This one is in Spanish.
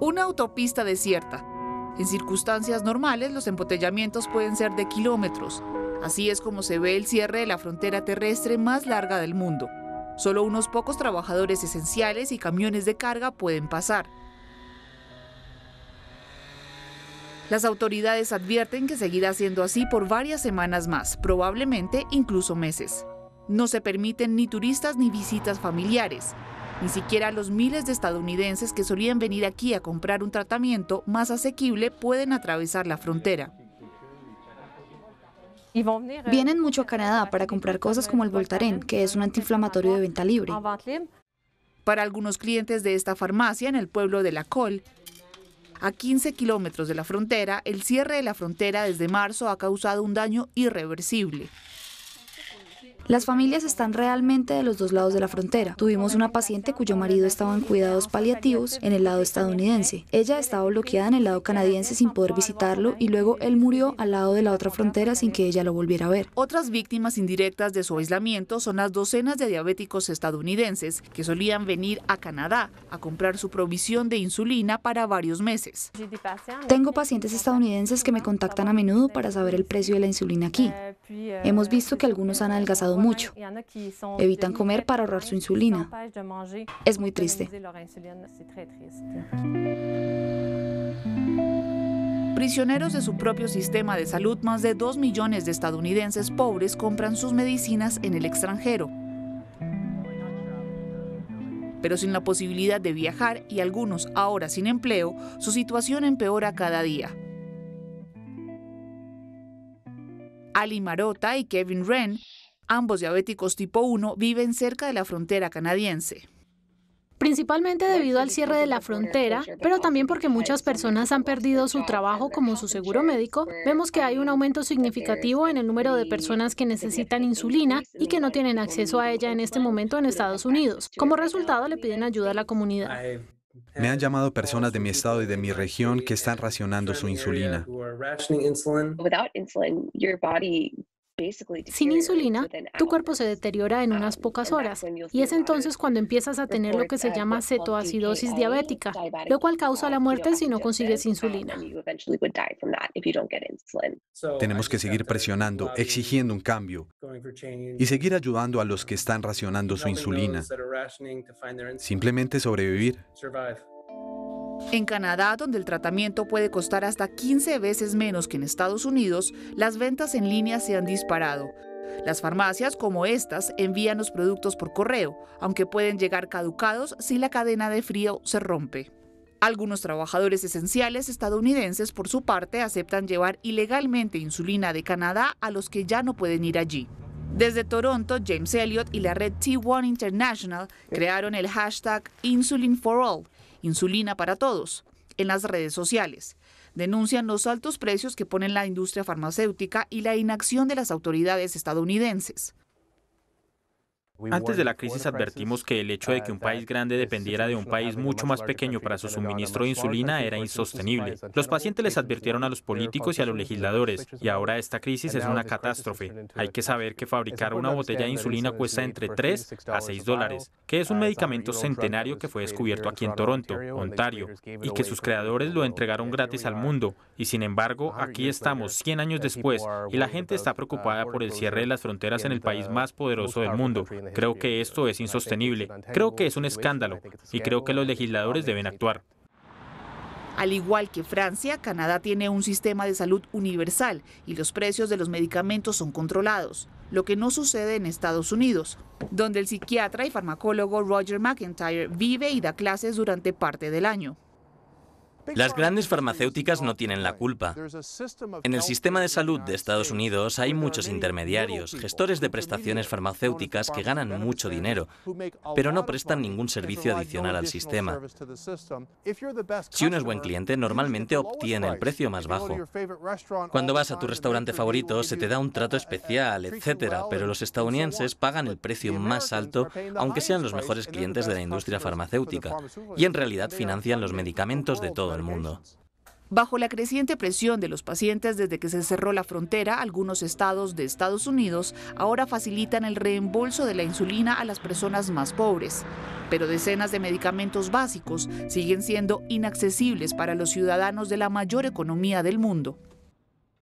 una autopista desierta. En circunstancias normales, los embotellamientos pueden ser de kilómetros. Así es como se ve el cierre de la frontera terrestre más larga del mundo. Solo unos pocos trabajadores esenciales y camiones de carga pueden pasar. Las autoridades advierten que seguirá siendo así por varias semanas más, probablemente incluso meses. No se permiten ni turistas ni visitas familiares ni siquiera los miles de estadounidenses que solían venir aquí a comprar un tratamiento más asequible pueden atravesar la frontera. Vienen mucho a Canadá para comprar cosas como el Voltaren, que es un antiinflamatorio de venta libre. Para algunos clientes de esta farmacia en el pueblo de La Col, a 15 kilómetros de la frontera, el cierre de la frontera desde marzo ha causado un daño irreversible. Las familias están realmente de los dos lados de la frontera. Tuvimos una paciente cuyo marido estaba en cuidados paliativos en el lado estadounidense. Ella estaba bloqueada en el lado canadiense sin poder visitarlo y luego él murió al lado de la otra frontera sin que ella lo volviera a ver. Otras víctimas indirectas de su aislamiento son las docenas de diabéticos estadounidenses que solían venir a Canadá a comprar su provisión de insulina para varios meses. Tengo pacientes estadounidenses que me contactan a menudo para saber el precio de la insulina aquí. Hemos visto que algunos han adelgazado mucho, evitan comer para ahorrar su insulina. Es muy triste. Prisioneros de su propio sistema de salud, más de 2 millones de estadounidenses pobres compran sus medicinas en el extranjero. Pero sin la posibilidad de viajar y algunos ahora sin empleo, su situación empeora cada día. Ali Marota y Kevin Wren, ambos diabéticos tipo 1, viven cerca de la frontera canadiense principalmente debido al cierre de la frontera, pero también porque muchas personas han perdido pues, su trabajo como su seguro médico, vemos que hay un aumento significativo en el número de personas que necesitan insulina y que no tienen acceso a ella en este momento en Estados Unidos. Como resultado, le piden ayuda a la comunidad. Me han llamado personas de mi estado y de mi región que están racionando su insulina. Sin insulina, tu cuerpo se deteriora en unas um, pocas horas y es entonces cuando empiezas a tener lo que se llama cetoacidosis diabética, lo cual causa la muerte si no consigues um, insulina. Tenemos que seguir presionando, exigiendo un cambio y seguir ayudando a los que están racionando su insulina. Simplemente sobrevivir. En Canadá, donde el tratamiento puede costar hasta 15 veces menos que en Estados Unidos, las ventas en línea se han disparado. Las farmacias como estas envían los productos por correo, aunque pueden llegar caducados si la cadena de frío se rompe. Algunos trabajadores esenciales estadounidenses, por su parte, aceptan llevar ilegalmente insulina de Canadá a los que ya no pueden ir allí. Desde Toronto, James Elliott y la red T1 International crearon el hashtag Insulin All insulina para todos, en las redes sociales. Denuncian los altos precios que ponen la industria farmacéutica y la inacción de las autoridades estadounidenses. Antes de la crisis advertimos que el hecho uh, de que un país grande dependiera de un país mucho más pequeño para su suministro de insulina era insostenible. Los pacientes les advirtieron a los políticos y a los legisladores, y ahora esta crisis es una catástrofe. Hay que saber que fabricar una botella de insulina cuesta entre 3 a 6 dólares, que es un uh, medicamento centenario que fue descubierto aquí en Toronto, Ontario, y que sus creadores lo entregaron gratis al mundo. Y sin embargo, aquí estamos 100 años después y la gente está preocupada por el cierre de las fronteras en el país más poderoso del mundo Creo que esto es insostenible, creo que es un escándalo y creo que los legisladores deben actuar. Al igual que Francia, Canadá tiene un sistema de salud universal y los precios de los medicamentos son controlados, lo que no sucede en Estados Unidos, donde el psiquiatra y farmacólogo Roger McIntyre vive y da clases durante parte del año. Las grandes farmacéuticas no tienen la culpa. En el sistema de salud de Estados Unidos hay muchos intermediarios, gestores de prestaciones farmacéuticas que ganan mucho dinero, pero no prestan ningún servicio adicional al sistema. Si uno es buen cliente, normalmente obtiene el precio más bajo. Cuando vas a tu restaurante favorito, se te da un trato especial, etc., pero los estadounidenses pagan el precio más alto, aunque sean los mejores clientes de la industria farmacéutica, y en realidad financian los medicamentos de todo mundo. Bajo la creciente presión de los pacientes desde que se cerró la frontera, algunos estados de Estados Unidos ahora facilitan el reembolso de la insulina a las personas más pobres. Pero decenas de medicamentos básicos siguen siendo inaccesibles para los ciudadanos de la mayor economía del mundo.